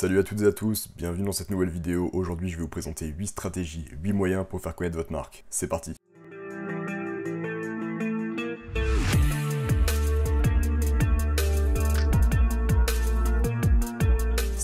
Salut à toutes et à tous, bienvenue dans cette nouvelle vidéo. Aujourd'hui, je vais vous présenter 8 stratégies, 8 moyens pour faire connaître votre marque. C'est parti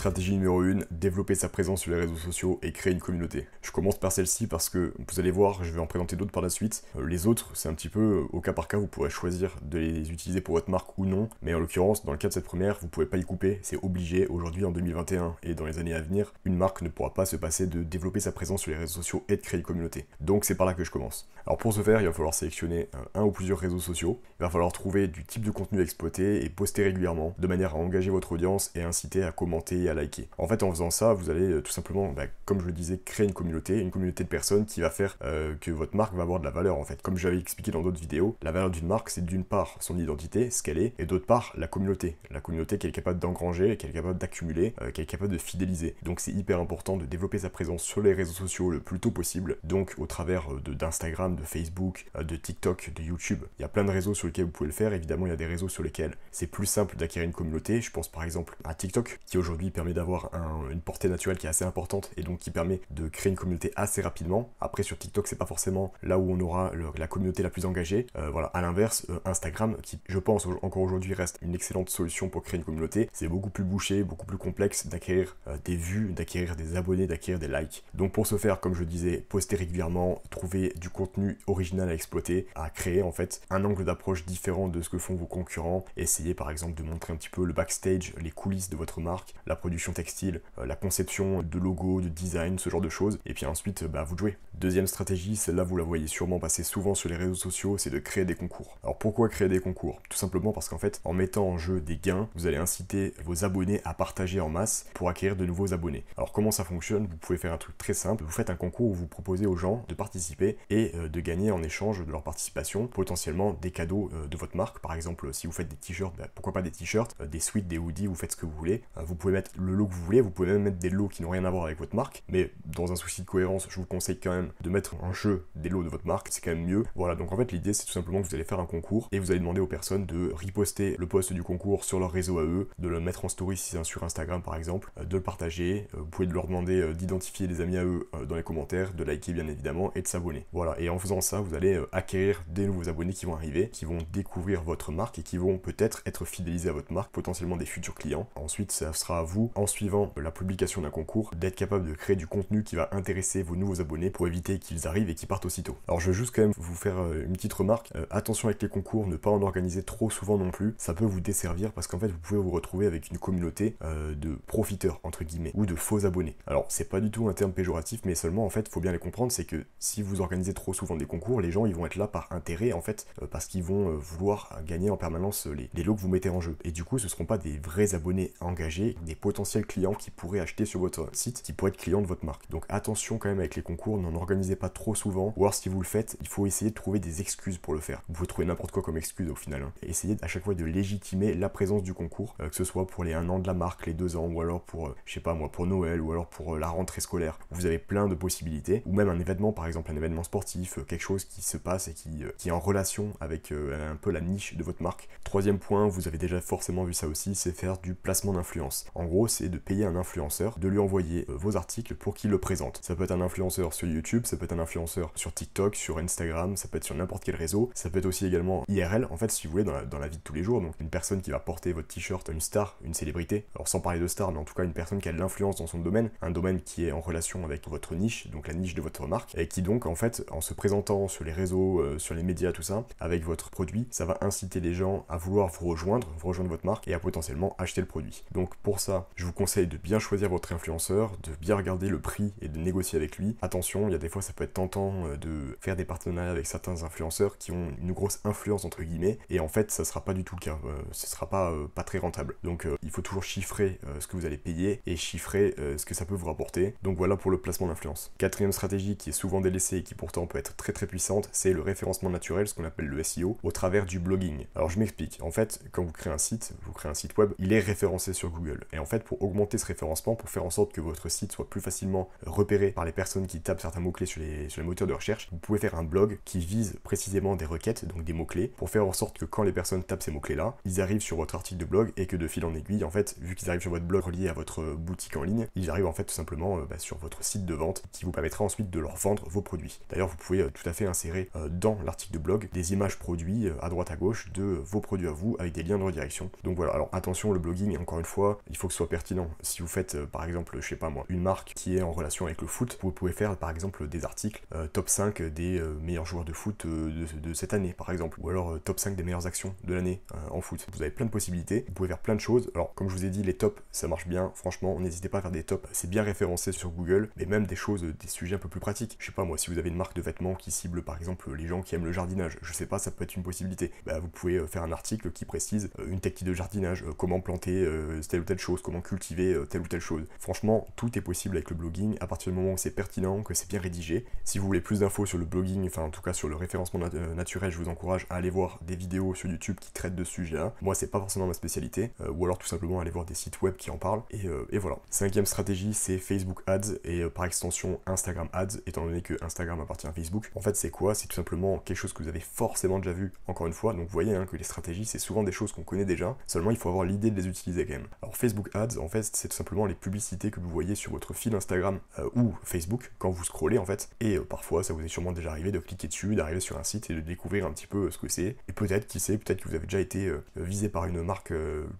stratégie numéro 1, développer sa présence sur les réseaux sociaux et créer une communauté. Je commence par celle-ci parce que vous allez voir, je vais en présenter d'autres par la suite. Euh, les autres, c'est un petit peu euh, au cas par cas, vous pourrez choisir de les utiliser pour votre marque ou non, mais en l'occurrence, dans le cas de cette première, vous pouvez pas y couper, c'est obligé aujourd'hui en 2021 et dans les années à venir, une marque ne pourra pas se passer de développer sa présence sur les réseaux sociaux et de créer une communauté. Donc c'est par là que je commence. Alors pour ce faire, il va falloir sélectionner euh, un ou plusieurs réseaux sociaux, il va falloir trouver du type de contenu à exploiter et poster régulièrement, de manière à engager votre audience et inciter à commenter, liker. En fait, en faisant ça, vous allez euh, tout simplement, bah, comme je le disais, créer une communauté, une communauté de personnes qui va faire euh, que votre marque va avoir de la valeur en fait. Comme j'avais expliqué dans d'autres vidéos, la valeur d'une marque, c'est d'une part son identité, ce qu'elle est, et d'autre part la communauté. La communauté qu'elle est capable d'engranger, qu'elle est capable d'accumuler, euh, qu'elle est capable de fidéliser. Donc c'est hyper important de développer sa présence sur les réseaux sociaux le plus tôt possible, donc au travers d'Instagram, de, Facebook, de TikTok, de YouTube. Il y a plein de réseaux sur lesquels vous pouvez le faire, évidemment il y a des réseaux sur lesquels c'est plus simple d'acquérir une communauté. Je pense par exemple à TikTok qui aujourd'hui d'avoir une portée naturelle qui est assez importante et donc qui permet de créer une communauté assez rapidement. Après, sur TikTok, c'est pas forcément là où on aura la communauté la plus engagée. Euh, voilà, à l'inverse, euh, Instagram, qui je pense encore aujourd'hui reste une excellente solution pour créer une communauté, c'est beaucoup plus bouché, beaucoup plus complexe d'acquérir euh, des vues, d'acquérir des abonnés, d'acquérir des likes. Donc pour ce faire, comme je disais, poster régulièrement, trouver du contenu original à exploiter, à créer en fait un angle d'approche différent de ce que font vos concurrents, essayer par exemple de montrer un petit peu le backstage, les coulisses de votre marque, la production textile, euh, la conception de logos, de design, ce genre de choses, et puis ensuite, bah, vous jouez. Deuxième stratégie, celle-là, vous la voyez sûrement passer souvent sur les réseaux sociaux, c'est de créer des concours. Alors pourquoi créer des concours Tout simplement parce qu'en fait, en mettant en jeu des gains, vous allez inciter vos abonnés à partager en masse pour acquérir de nouveaux abonnés. Alors comment ça fonctionne Vous pouvez faire un truc très simple, vous faites un concours où vous proposez aux gens de participer et euh, de gagner en échange de leur participation potentiellement des cadeaux euh, de votre marque. Par exemple, si vous faites des t-shirts, bah, pourquoi pas des t-shirts, des suites, des hoodies, vous faites ce que vous voulez. Vous pouvez mettre le lot que vous voulez, vous pouvez même mettre des lots qui n'ont rien à voir avec votre marque, mais dans un souci de cohérence, je vous conseille quand même de mettre en jeu des lots de votre marque, c'est quand même mieux. Voilà, donc en fait l'idée c'est tout simplement que vous allez faire un concours et vous allez demander aux personnes de riposter le post du concours sur leur réseau à eux, de le mettre en story si c'est sur Instagram par exemple, euh, de le partager, euh, vous pouvez leur demander euh, d'identifier des amis à eux dans les commentaires, de liker bien évidemment et de s'abonner. Voilà, et en faisant ça, vous allez acquérir des nouveaux abonnés qui vont arriver, qui vont découvrir votre marque et qui vont peut-être être fidélisés à votre marque, potentiellement des futurs clients. Ensuite, ça sera à vous en suivant la publication d'un concours, d'être capable de créer du contenu qui va intéresser vos nouveaux abonnés pour éviter qu'ils arrivent et qu'ils partent aussitôt. Alors je veux juste quand même vous faire euh, une petite remarque, euh, attention avec les concours, ne pas en organiser trop souvent non plus, ça peut vous desservir parce qu'en fait vous pouvez vous retrouver avec une communauté euh, de profiteurs entre guillemets ou de faux abonnés. Alors c'est pas du tout un terme péjoratif mais seulement en fait faut bien les comprendre c'est que si vous organisez trop souvent des concours, les gens ils vont être là par intérêt en fait parce qu'ils vont vouloir gagner en permanence les, lots que vous mettez en jeu. Et du coup ce seront pas des vrais abonnés engagés, des potentiels potentiels clients qui pourraient acheter sur votre site, qui pourraient être clients de votre marque. Donc attention quand même avec les concours, n'en organisez pas trop souvent, Voir si vous le faites, il faut essayer de trouver des excuses pour le faire. Vous pouvez trouver n'importe quoi comme excuse au final. Hein. Essayez à chaque fois de légitimer la présence du concours, euh, que ce soit pour les un an de la marque, les deux ans, ou alors pour, euh, je sais pas moi, pour Noël, ou alors pour euh, la rentrée scolaire. Vous avez plein de possibilités, ou même un événement par exemple, un événement sportif, quelque chose qui se passe et qui, qui est en relation avec un peu la niche de votre marque. Troisième point, vous avez déjà forcément vu ça aussi, c'est faire du placement d'influence. En gros, c'est de payer un influenceur, de lui envoyer euh, vos articles pour qu'il le présente. Ça peut être un influenceur sur YouTube, ça peut être un influenceur sur TikTok, sur Instagram, ça peut être sur n'importe quel réseau, ça peut être aussi également IRL, en fait, si vous voulez, dans la, vie de tous les jours. Donc, une personne qui va porter votre t-shirt, une star, une célébrité, alors sans parler de star, mais en tout cas, une personne qui a de l'influence dans son domaine, un domaine qui est en relation avec votre niche, donc la niche de votre marque, et qui donc, en fait, en se présentant sur les réseaux, euh, sur les médias, tout ça, avec votre produit, ça va inciter les gens à vouloir vous rejoindre, vous rejoindre votre marque et à potentiellement acheter le produit. Donc, pour ça, je vous conseille de bien choisir votre influenceur, de bien regarder le prix et de négocier avec lui. Attention, il y a des fois ça peut être tentant euh, de faire des partenariats avec certains influenceurs qui ont une grosse influence entre guillemets et en fait ça sera pas du tout le cas, euh, ce sera pas, euh, pas très rentable. Donc il faut toujours chiffrer ce que vous allez payer et chiffrer ce que ça peut vous rapporter. Donc voilà pour le placement d'influence. Quatrième stratégie qui est souvent délaissée et qui pourtant peut être très très puissante, c'est le référencement naturel, ce qu'on appelle le SEO, au travers du blogging. Alors je m'explique. En fait, quand vous créez un site, vous créez un site web, il est référencé sur Google. Et en fait, pour augmenter ce référencement, pour faire en sorte que votre site soit plus facilement repéré par les personnes qui tapent certains mots-clés sur les, sur les moteurs de recherche, vous pouvez faire un blog qui vise précisément des requêtes, donc des mots-clés, pour faire en sorte que quand les personnes tapent ces mots-clés-là, ils arrivent sur votre article de blog et que de fil en aiguille, en fait, vu qu'ils arrivent sur votre blog relié à votre boutique en ligne, ils arrivent en fait tout simplement euh, bah, sur votre site de vente qui vous permettra ensuite de leur vendre vos produits. D'ailleurs, vous pouvez euh, tout à fait insérer euh, dans l'article de blog des images produits à droite à gauche de vos produits à vous avec des liens de redirection. Donc voilà, alors attention, le blogging, encore une fois, il faut que ce soit pertinent. Si vous faites euh, par exemple, je sais pas moi, une marque qui est en relation avec le foot, vous pouvez faire par exemple des articles euh, top 5 des euh, meilleurs joueurs de foot de, cette année par exemple, ou alors top 5 des meilleures actions de l'année en foot. Vous avez plein de possibilités, vous pouvez faire plein de choses. Alors comme je vous ai dit, les tops ça marche bien, franchement, n'hésitez pas à faire des tops, c'est bien référencé sur Google, mais même des choses, des sujets un peu plus pratiques. Je sais pas moi, si vous avez une marque de vêtements qui cible par exemple les gens qui aiment le jardinage, je sais pas, ça peut être une possibilité. Bah, vous pouvez faire un article qui précise une technique de jardinage, comment planter telle ou telle chose, comment cultiver euh, telle ou telle chose. Franchement, tout est possible avec le blogging à partir du moment où c'est pertinent, que c'est bien rédigé. Si vous voulez plus d'infos sur le blogging, enfin en tout cas sur le référencement euh, naturel, je vous encourage à aller voir des vidéos sur YouTube qui traitent de ce sujet-là. Moi, c'est pas forcément ma spécialité, euh, ou alors tout simplement aller voir des sites web qui en parlent. Et, voilà. Cinquième stratégie, c'est Facebook Ads et par extension Instagram Ads, étant donné que Instagram appartient à Facebook. En fait, c'est quoi C'est tout simplement quelque chose que vous avez forcément déjà vu. Encore une fois, donc vous voyez hein, que les stratégies, c'est souvent des choses qu'on connaît déjà. Seulement, il faut avoir l'idée de les utiliser quand même. Alors Facebook Ads, en fait, c'est tout simplement les publicités que vous voyez sur votre fil Instagram euh, ou Facebook quand vous scrollez en fait. Et euh, parfois, ça vous est sûrement déjà arrivé de cliquer dessus, d'arriver sur un site et de découvrir un petit peu euh, ce que c'est. Et peut-être, qui sait, peut-être que vous avez déjà été visé par une marque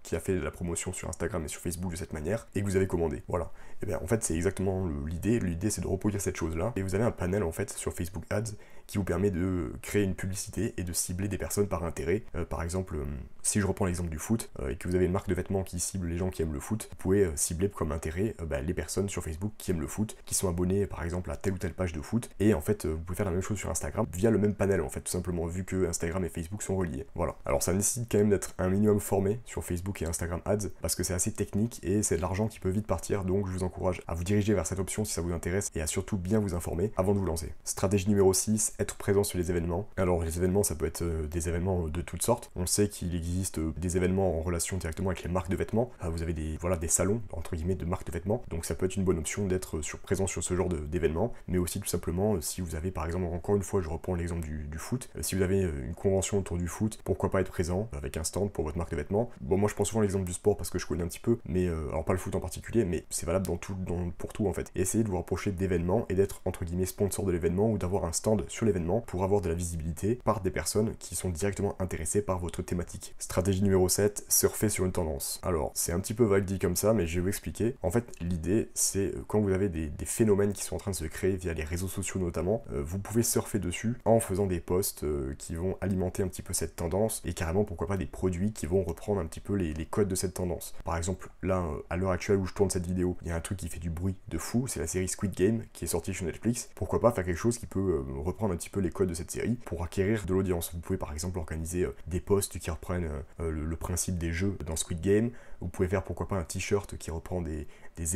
qui a fait la promotion sur Instagram et sur Facebook de cette manière et que vous avez commandé. Voilà. Et eh bien, en fait, c'est exactement l'idée. L'idée, c'est de reproduire cette chose-là. Et vous avez un panel en fait sur Facebook Ads qui vous permet de créer une publicité et de cibler des personnes par intérêt. Euh, par exemple, euh, si je reprends l'exemple du foot euh, et que vous avez une marque de vêtements qui cible les gens qui aiment le foot, vous pouvez cibler comme intérêt bah, les personnes sur Facebook qui aiment le foot, qui sont abonnées par exemple à telle ou telle page de foot. Et en fait, vous pouvez faire la même chose sur Instagram via le même panel en fait, tout simplement vu que Instagram et Facebook sont reliés. Voilà. Alors ça nécessite quand même d'être un minimum formé sur Facebook et Instagram Ads parce que c'est assez technique et c'est de l'argent qui peut vite partir. Donc je vous encourage à vous diriger vers cette option si ça vous intéresse et à surtout bien vous informer avant de vous lancer. Stratégie numéro 6, être présent sur les événements. Alors les événements, ça peut être euh, des événements euh, de toutes sortes. On sait qu'il existe euh, des événements en relation directement avec les marques de vêtements. Vous avez des, voilà, des salons, entre guillemets, de marques de vêtements. Donc ça peut être une bonne option d'être sur, présent sur ce genre d'événements. Mais aussi tout simplement, si vous avez par exemple, encore une fois, je reprends l'exemple du, foot. Si vous avez une convention autour du foot, pourquoi pas être présent avec un stand pour votre marque de vêtements. Bon, moi je prends souvent l'exemple du sport parce que je connais un petit peu, mais alors pas le foot en particulier, mais c'est valable dans tout, dans, pour tout en fait. essayez de vous rapprocher d'événements et d'être entre guillemets sponsor de l'événement ou d'avoir un stand sur les Événement pour avoir de la visibilité par des personnes qui sont directement intéressées par votre thématique. Stratégie numéro 7, surfer sur une tendance. Alors, c'est un petit peu vague dit comme ça, mais je vais vous expliquer. En fait, l'idée, c'est euh, quand vous avez des, phénomènes qui sont en train de se créer via les réseaux sociaux notamment, euh, vous pouvez surfer dessus en faisant des posts euh, qui vont alimenter un petit peu cette tendance et carrément, pourquoi pas, des produits qui vont reprendre un petit peu les, codes de cette tendance. Par exemple, là, à l'heure actuelle où je tourne cette vidéo, il y a un truc qui fait du bruit de fou, c'est la série Squid Game qui est sortie sur Netflix. Pourquoi pas faire quelque chose qui peut reprendre un peu les codes de cette série pour acquérir de l'audience. Vous pouvez par exemple organiser euh, des posts qui reprennent euh, euh, le, principe des jeux dans Squid Game. Vous pouvez faire pourquoi pas un t-shirt qui reprend des,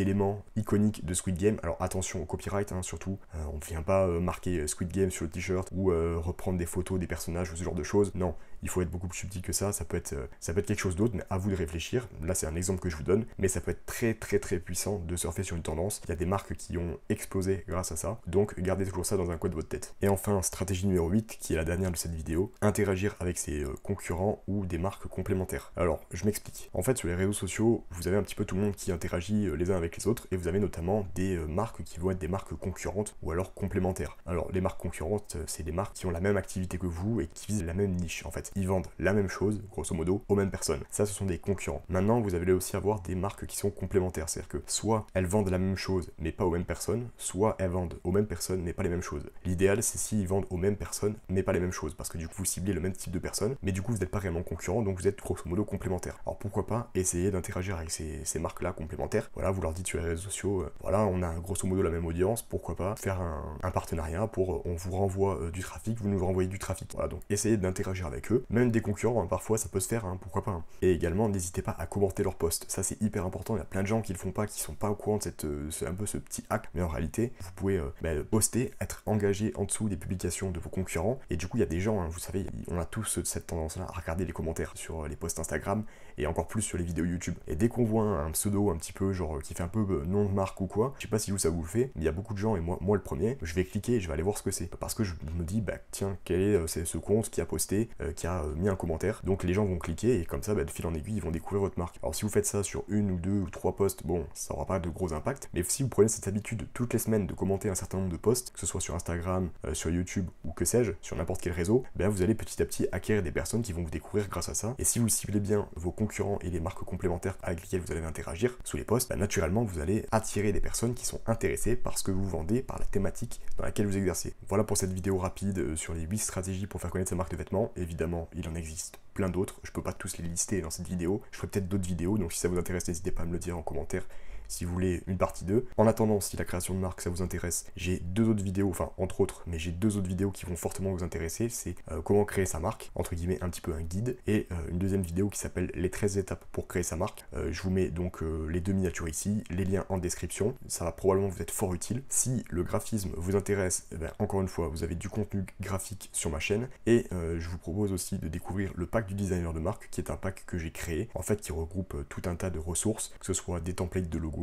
éléments iconiques de Squid Game. Alors attention au copyright, hein, surtout. on ne vient pas marquer Squid Game sur le t-shirt ou reprendre des photos des personnages ou ce genre de choses. Non, il faut être beaucoup plus subtil que ça, ça peut être, euh, ça peut être quelque chose d'autre, mais à vous de réfléchir. Là, c'est un exemple que je vous donne, mais ça peut être très très très puissant de surfer sur une tendance. Il y a des marques qui ont explosé grâce à ça, donc gardez toujours ça dans un coin de votre tête. Et enfin, stratégie numéro 8, qui est la dernière de cette vidéo, interagir avec ses euh, concurrents ou des marques complémentaires. Alors, je m'explique. En fait, sur les réseaux sociaux, vous avez un petit peu tout le monde qui interagit euh, les uns avec les autres, et vous avez notamment des marques qui vont être des marques concurrentes ou alors complémentaires. Alors, les marques concurrentes, c'est des marques qui ont la même activité que vous et qui visent la même niche en fait ils vendent la même chose, grosso modo, aux mêmes personnes. Ça, ce sont des concurrents. Maintenant, vous allez aussi avoir des marques qui sont complémentaires. C'est-à-dire que soit elles vendent la même chose, mais pas aux mêmes personnes, soit elles vendent aux mêmes personnes, mais pas les mêmes choses. L'idéal, c'est s'ils vendent aux mêmes personnes, mais pas les mêmes choses. Parce que du coup, vous ciblez le même type de personnes, mais du coup, vous n'êtes pas réellement concurrent, donc vous êtes grosso modo complémentaire. Alors pourquoi pas essayer d'interagir avec ces, marques-là complémentaires Voilà, vous leur dites sur les réseaux sociaux, euh, voilà, on a grosso modo la même audience, pourquoi pas faire un, partenariat pour euh, on vous renvoie euh, du trafic, vous nous renvoyez du trafic. Voilà, donc essayez d'interagir avec eux même des concurrents, hein, parfois ça peut se faire, hein, pourquoi pas. Hein. Et également, n'hésitez pas à commenter leur post, ça c'est hyper important, il y a plein de gens qui le font pas, qui sont pas au courant de cette, euh, ce, un peu ce petit hack, mais en réalité, vous pouvez euh, bah, poster, être engagé en dessous des publications de vos concurrents, et du coup il y a des gens, vous savez, on a tous euh, cette tendance-là à regarder les commentaires sur les posts Instagram, et encore plus sur les vidéos YouTube. Et dès qu'on voit un, pseudo un petit peu, genre qui fait un peu nom de marque ou quoi, je sais pas si vous ça vous le fait, mais il y a beaucoup de gens, et moi, moi le premier, je vais cliquer et je vais aller voir ce que c'est, parce que je me dis, bah tiens, quel est, ce compte qui a posté, qui a euh, mis un commentaire. Donc les gens vont cliquer et comme ça, bah, de fil en aiguille, ils vont découvrir votre marque. Alors si vous faites ça sur une ou deux ou trois posts, bon, ça aura pas de gros impact. Mais si vous prenez cette habitude toutes les semaines de commenter un certain nombre de posts, que ce soit sur Instagram, euh, sur YouTube ou que sais-je, sur n'importe quel réseau, bien bah, vous allez petit à petit acquérir des personnes qui vont vous découvrir grâce à ça. Et si vous ciblez bien vos concurrents et les marques complémentaires avec lesquelles vous allez interagir sous les posts, bah, naturellement vous allez attirer des personnes qui sont intéressées par ce que vous vendez, par la thématique dans laquelle vous exercez. Voilà pour cette vidéo rapide euh, sur les 8 stratégies pour faire connaître sa marque de vêtements. Évidemment, il en existe plein d'autres. Je peux pas tous les lister dans cette vidéo. Je ferai peut-être d'autres vidéos, donc si ça vous intéresse, n'hésitez pas à me le dire en commentaire si vous voulez une partie 2. En attendant, si la création de marque ça vous intéresse, j'ai deux autres vidéos, enfin entre autres, mais j'ai deux autres vidéos qui vont fortement vous intéresser, c'est euh, comment créer sa marque, entre guillemets un petit peu un guide, et euh, une deuxième vidéo qui s'appelle les 13 étapes pour créer sa marque. Euh, je vous mets donc les deux miniatures ici, les liens en description, ça va probablement vous être fort utile. Si le graphisme vous intéresse, eh ben, encore une fois, vous avez du contenu graphique sur ma chaîne, et je vous propose aussi de découvrir le pack du designer de marque, qui est un pack que j'ai créé, en fait qui regroupe tout un tas de ressources, que ce soit des templates de logo,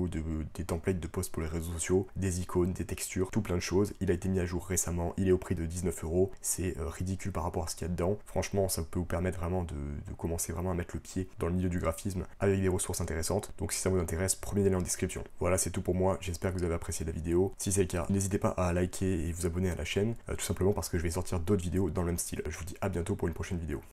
des templates de posts pour les réseaux sociaux, des icônes, des textures, tout plein de choses. Il a été mis à jour récemment, il est au prix de 19 euros. C'est euh, ridicule par rapport à ce qu'il y a dedans. Franchement, ça peut vous permettre vraiment de, commencer vraiment à mettre le pied dans le milieu du graphisme avec des ressources intéressantes. Donc si ça vous intéresse, premier lien en description. Voilà, c'est tout pour moi. J'espère que vous avez apprécié la vidéo. Si c'est le cas, n'hésitez pas à liker et vous abonner à la chaîne, euh, tout simplement parce que je vais sortir d'autres vidéos dans le même style. Je vous dis à bientôt pour une prochaine vidéo.